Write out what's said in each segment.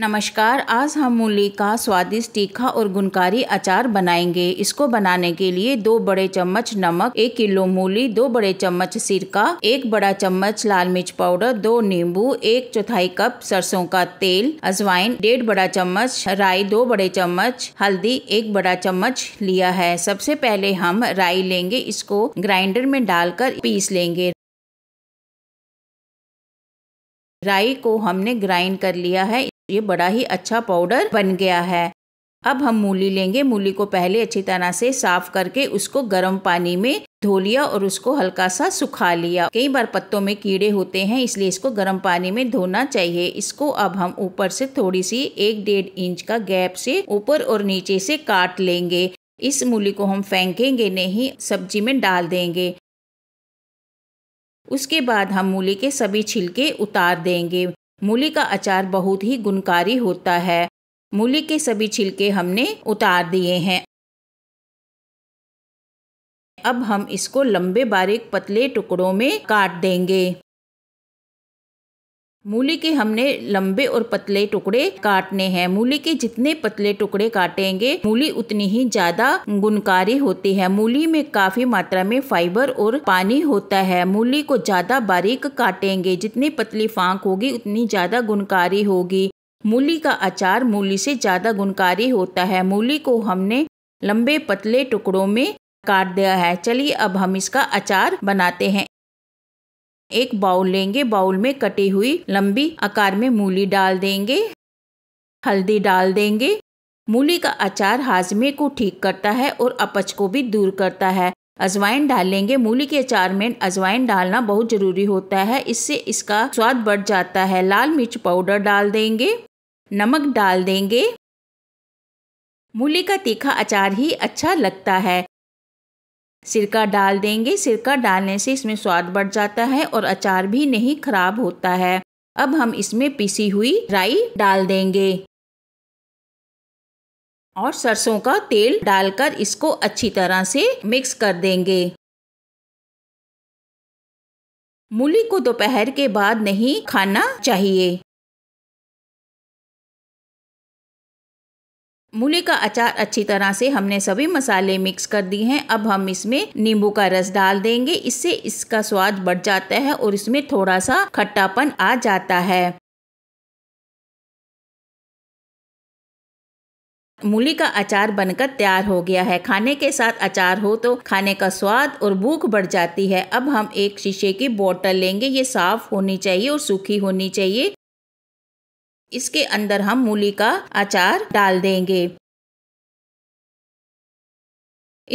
नमस्कार आज हम मूली का स्वादिष्ट तीखा और गुणकारी अचार बनाएंगे इसको बनाने के लिए दो बड़े चम्मच नमक एक किलो मूली दो बड़े चम्मच सिरका एक बड़ा चम्मच लाल मिर्च पाउडर दो नींबू एक चौथाई कप सरसों का तेल अजवाइन डेढ़ बड़ा चम्मच राई दो बड़े चम्मच हल्दी एक बड़ा चम्मच लिया है सबसे पहले हम राई लेंगे इसको ग्राइंडर में डालकर पीस लेंगे राई को हमने ग्राइंड कर लिया है ये बड़ा ही अच्छा पाउडर बन गया है अब हम मूली लेंगे मूली को पहले अच्छी तरह से साफ करके उसको गर्म पानी में धो लिया और उसको हल्का सा सुखा लिया कई बार पत्तों में कीड़े होते हैं इसलिए इसको गर्म पानी में धोना चाहिए इसको अब हम ऊपर से थोड़ी सी एक डेढ़ इंच का गैप से ऊपर और नीचे से काट लेंगे इस मूली को हम फेंकेंगे नहीं सब्जी में डाल देंगे उसके बाद हम मूली के सभी छिलके उतार देंगे मूली का अचार बहुत ही गुणकारी होता है मूली के सभी छिलके हमने उतार दिए हैं अब हम इसको लंबे बारीक पतले टुकड़ों में काट देंगे मूली के हमने लंबे और पतले टुकड़े काटने हैं मूली के जितने पतले टुकड़े काटेंगे मूली उतनी ही ज्यादा गुणकारी होती है मूली में काफी मात्रा में फाइबर और पानी होता है मूली को ज्यादा बारीक काटेंगे जितनी पतली फांक होगी उतनी ज्यादा गुणकारी होगी मूली का अचार मूली से ज्यादा गुणकारी होता है मूली को हमने लंबे पतले टुकड़ों में काट दिया है चलिए अब हम इसका अचार बनाते हैं एक बाउल लेंगे बाउल में कटी हुई लंबी आकार में मूली डाल देंगे हल्दी डाल देंगे मूली का अचार हाजमे को ठीक करता है और अपच को भी दूर करता है अजवाइन डालेंगे मूली के अचार में अजवाइन डालना बहुत ज़रूरी होता है इससे इसका स्वाद बढ़ जाता है लाल मिर्च पाउडर डाल देंगे नमक डाल देंगे मूली का तीखा अचार ही अच्छा लगता है सिरका डाल देंगे सिरका डालने से इसमें स्वाद बढ़ जाता है और अचार भी नहीं खराब होता है अब हम इसमें पीसी हुई राई डाल देंगे और सरसों का तेल डालकर इसको अच्छी तरह से मिक्स कर देंगे मूली को दोपहर के बाद नहीं खाना चाहिए मूली का अचार अच्छी तरह से हमने सभी मसाले मिक्स कर दिए हैं अब हम इसमें नींबू का रस डाल देंगे इससे इसका स्वाद बढ़ जाता है और इसमें थोड़ा सा खट्टापन आ जाता है मूली का अचार बनकर तैयार हो गया है खाने के साथ अचार हो तो खाने का स्वाद और भूख बढ़ जाती है अब हम एक शीशे की बोतल लेंगे ये साफ होनी चाहिए और सूखी होनी चाहिए इसके अंदर हम मूली का अचार डाल देंगे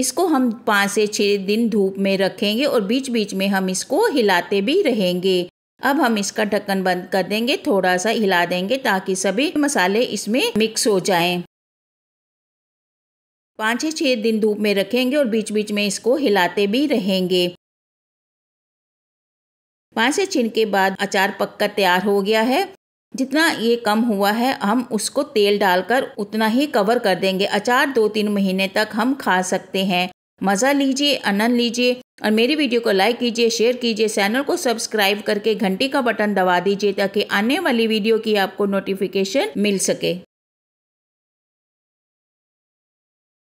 इसको हम पाँच से छः दिन धूप में रखेंगे और बीच बीच में हम इसको हिलाते भी रहेंगे अब हम इसका ढक्कन बंद कर देंगे थोड़ा सा हिला देंगे ताकि सभी मसाले इसमें मिक्स हो जाएं। पाँच से छः दिन धूप में रखेंगे और बीच बीच में इसको हिलाते भी रहेंगे पाँच से छः के बाद अचार पककर तैयार हो गया है जितना ये कम हुआ है हम उसको तेल डालकर उतना ही कवर कर देंगे अचार दो तीन महीने तक हम खा सकते हैं मज़ा लीजिए आनंद लीजिए और मेरी वीडियो को लाइक कीजिए शेयर कीजिए चैनल को सब्सक्राइब करके घंटी का बटन दबा दीजिए ताकि आने वाली वीडियो की आपको नोटिफिकेशन मिल सके